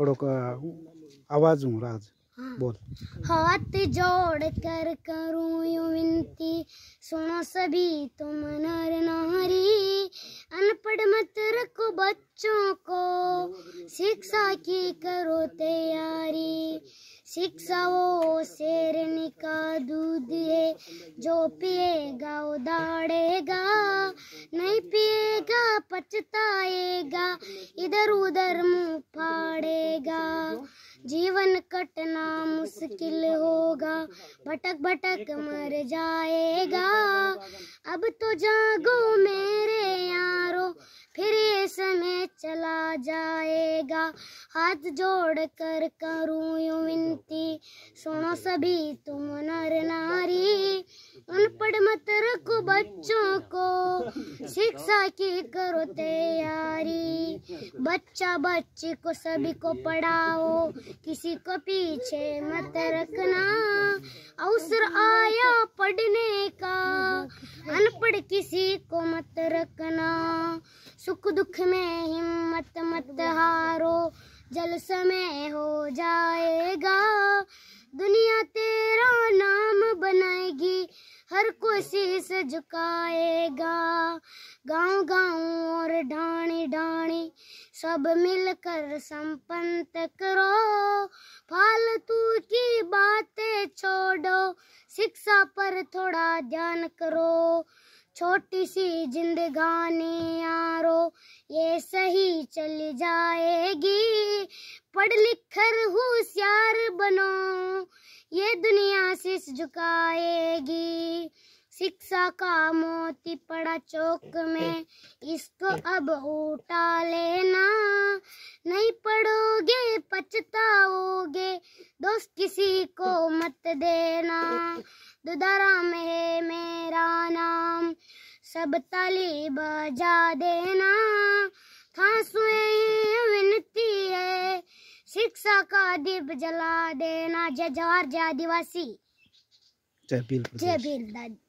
थोड़ा आवाज हूँ राज हाँ। बोल हाथ जोड़ कर करूं यू विनती सुनो सभी तुम नर नारी अनपढ़ मत रखो बच्चों को शिक्षा की करो तैयारी शिक्षा वो शेरनी का दूध है जो पिएगा वो दाड़ेगा नहीं पिएगा पछताएगा इधर उधर मुंह फाड़ेगा जीवन कटना मुश्किल होगा भटक भटक मर जाएगा अब तो जागो मेरे यारो फिर ये समय चला जा करेगा हाथ जोड़ कर करूँ यू विनती सुनो सभी तुम नर नारी अनपढ़ मत रखो बच्चों को शिक्षा की करो तैयारी बच्चा बच्चे को सभी को पढ़ाओ किसी को पीछे मत रखना अवसर आया पढ़ने का अनपढ़ किसी को मत रखना सुख दुख में हिम्मत हाथ मत हारो जल समय हो जाएगा दुनिया तेरा नाम बनाएगी हर कोशिश झुकाएगा गांव गांव और डाणी डाणी सब मिलकर संपन्त करो फालतू की बातें छोड़ो शिक्षा पर थोड़ा ध्यान करो छोटी सी जिंदगानी यारो ये सही चल जाएगी पढ़ लिख कर होशियार बनो ये दुनिया सिस झुकाएगी शिक्षा का मोती पड़ा चौक में इसको अब उठा लेना नहीं पढ़ोगे पछताओगे दोस्त किसी को मत देना दुदारा में है मेरा नाम सब ताली बजा देना था विनती है शिक्षा का दीप जला देना जय जवाहर जय आदिवासी जय भील जय भील